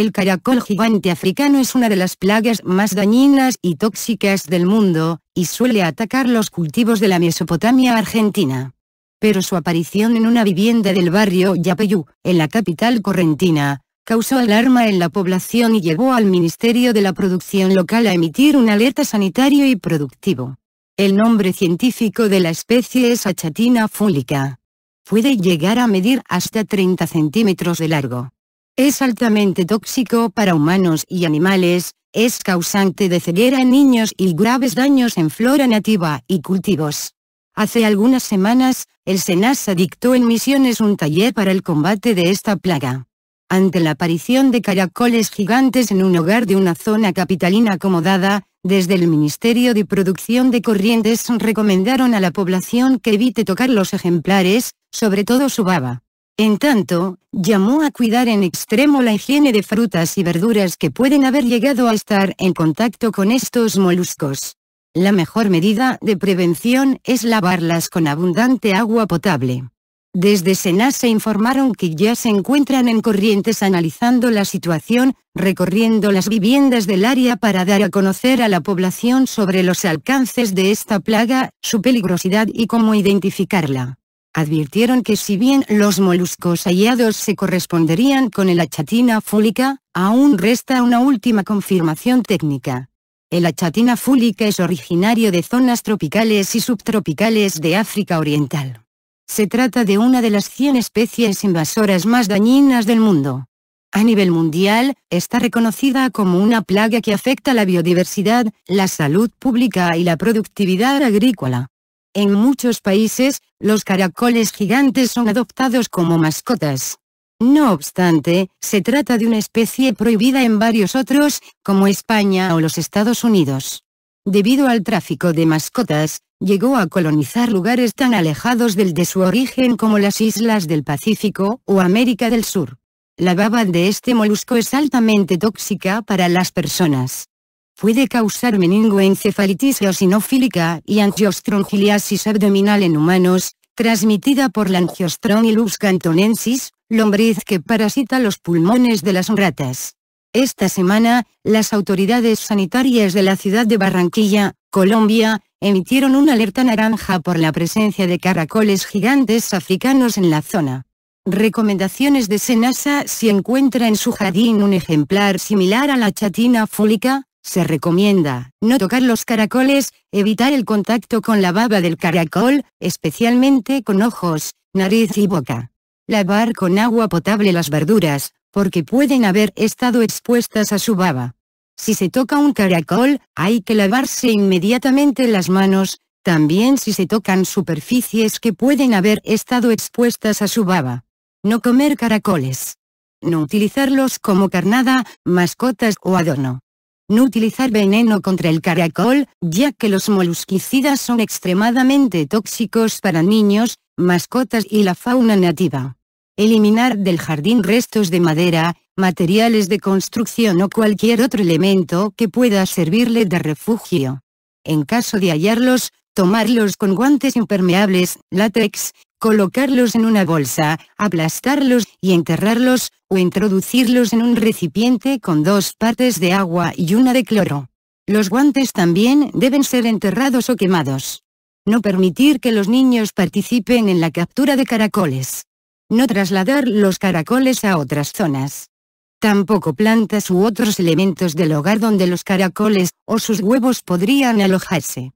El caracol gigante africano es una de las plagas más dañinas y tóxicas del mundo, y suele atacar los cultivos de la Mesopotamia argentina. Pero su aparición en una vivienda del barrio Yapeyú, en la capital correntina, causó alarma en la población y llevó al Ministerio de la Producción Local a emitir un alerta sanitario y productivo. El nombre científico de la especie es achatina fúlica. Puede llegar a medir hasta 30 centímetros de largo. Es altamente tóxico para humanos y animales, es causante de ceguera en niños y graves daños en flora nativa y cultivos. Hace algunas semanas, el SENASA dictó en Misiones un taller para el combate de esta plaga. Ante la aparición de caracoles gigantes en un hogar de una zona capitalina acomodada, desde el Ministerio de Producción de Corrientes recomendaron a la población que evite tocar los ejemplares, sobre todo su baba. En tanto, llamó a cuidar en extremo la higiene de frutas y verduras que pueden haber llegado a estar en contacto con estos moluscos. La mejor medida de prevención es lavarlas con abundante agua potable. Desde Sena se informaron que ya se encuentran en Corrientes analizando la situación, recorriendo las viviendas del área para dar a conocer a la población sobre los alcances de esta plaga, su peligrosidad y cómo identificarla advirtieron que si bien los moluscos hallados se corresponderían con el achatina fúlica, aún resta una última confirmación técnica. El achatina fúlica es originario de zonas tropicales y subtropicales de África Oriental. Se trata de una de las 100 especies invasoras más dañinas del mundo. A nivel mundial, está reconocida como una plaga que afecta la biodiversidad, la salud pública y la productividad agrícola. En muchos países, los caracoles gigantes son adoptados como mascotas. No obstante, se trata de una especie prohibida en varios otros, como España o los Estados Unidos. Debido al tráfico de mascotas, llegó a colonizar lugares tan alejados del de su origen como las islas del Pacífico o América del Sur. La baba de este molusco es altamente tóxica para las personas puede causar meningoencefalitis eosinofílica y angiostrongiliasis abdominal en humanos, transmitida por la Angiostrongylus cantonensis, lombriz que parasita los pulmones de las ratas. Esta semana, las autoridades sanitarias de la ciudad de Barranquilla, Colombia, emitieron una alerta naranja por la presencia de caracoles gigantes africanos en la zona. Recomendaciones de Senasa Si encuentra en su jardín un ejemplar similar a la chatina fólica, se recomienda, no tocar los caracoles, evitar el contacto con la baba del caracol, especialmente con ojos, nariz y boca. Lavar con agua potable las verduras, porque pueden haber estado expuestas a su baba. Si se toca un caracol, hay que lavarse inmediatamente las manos, también si se tocan superficies que pueden haber estado expuestas a su baba. No comer caracoles. No utilizarlos como carnada, mascotas o adorno. No utilizar veneno contra el caracol, ya que los molusquicidas son extremadamente tóxicos para niños, mascotas y la fauna nativa. Eliminar del jardín restos de madera, materiales de construcción o cualquier otro elemento que pueda servirle de refugio. En caso de hallarlos, tomarlos con guantes impermeables, látex, colocarlos en una bolsa, aplastarlos y enterrarlos, o introducirlos en un recipiente con dos partes de agua y una de cloro. Los guantes también deben ser enterrados o quemados. No permitir que los niños participen en la captura de caracoles. No trasladar los caracoles a otras zonas tampoco plantas u otros elementos del hogar donde los caracoles o sus huevos podrían alojarse.